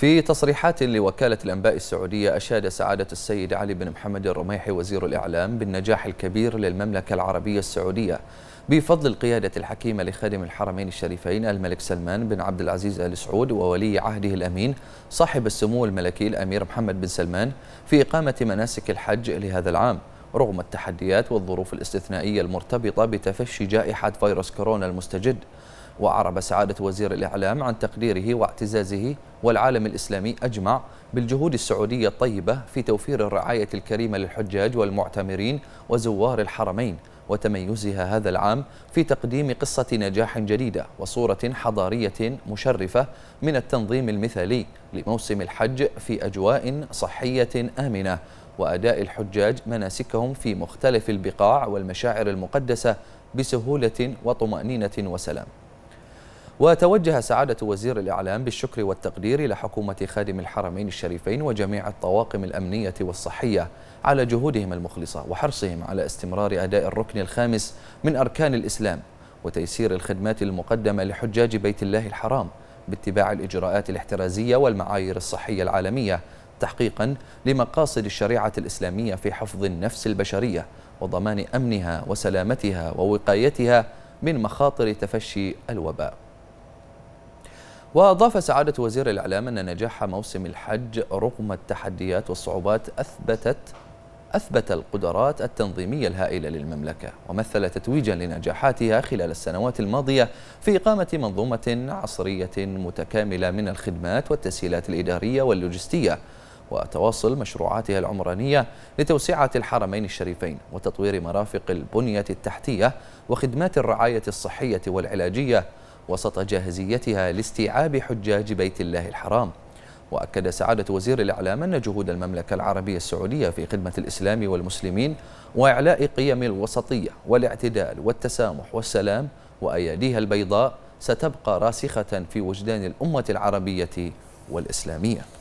في تصريحات لوكالة الأنباء السعودية أشاد سعادة السيد علي بن محمد الرميحي وزير الإعلام بالنجاح الكبير للمملكة العربية السعودية بفضل القيادة الحكيمة لخادم الحرمين الشريفين الملك سلمان بن عبد العزيز آل سعود وولي عهده الأمين صاحب السمو الملكي الأمير محمد بن سلمان في إقامة مناسك الحج لهذا العام رغم التحديات والظروف الاستثنائية المرتبطة بتفشي جائحة فيروس كورونا المستجد وأعرب سعادة وزير الإعلام عن تقديره واعتزازه والعالم الإسلامي أجمع بالجهود السعودية الطيبة في توفير الرعاية الكريمة للحجاج والمعتمرين وزوار الحرمين وتميزها هذا العام في تقديم قصة نجاح جديدة وصورة حضارية مشرفة من التنظيم المثالي لموسم الحج في أجواء صحية آمنة وأداء الحجاج مناسكهم في مختلف البقاع والمشاعر المقدسة بسهولة وطمأنينة وسلام وتوجه سعادة وزير الإعلام بالشكر والتقدير لحكومة خادم الحرمين الشريفين وجميع الطواقم الأمنية والصحية على جهودهم المخلصة وحرصهم على استمرار أداء الركن الخامس من أركان الإسلام وتيسير الخدمات المقدمة لحجاج بيت الله الحرام باتباع الإجراءات الاحترازية والمعايير الصحية العالمية تحقيقا لمقاصد الشريعة الإسلامية في حفظ النفس البشرية وضمان أمنها وسلامتها ووقايتها من مخاطر تفشي الوباء وأضاف سعادة وزير الإعلام أن نجاح موسم الحج رغم التحديات والصعوبات أثبتت أثبت القدرات التنظيمية الهائلة للمملكة ومثل تتويجا لنجاحاتها خلال السنوات الماضية في إقامة منظومة عصرية متكاملة من الخدمات والتسهيلات الإدارية واللوجستية وتواصل مشروعاتها العمرانية لتوسعة الحرمين الشريفين وتطوير مرافق البنية التحتية وخدمات الرعاية الصحية والعلاجية وسط جاهزيتها لاستيعاب حجاج بيت الله الحرام وأكد سعادة وزير الإعلام أن جهود المملكة العربية السعودية في خدمة الإسلام والمسلمين وإعلاء قيم الوسطية والاعتدال والتسامح والسلام وأياديها البيضاء ستبقى راسخة في وجدان الأمة العربية والإسلامية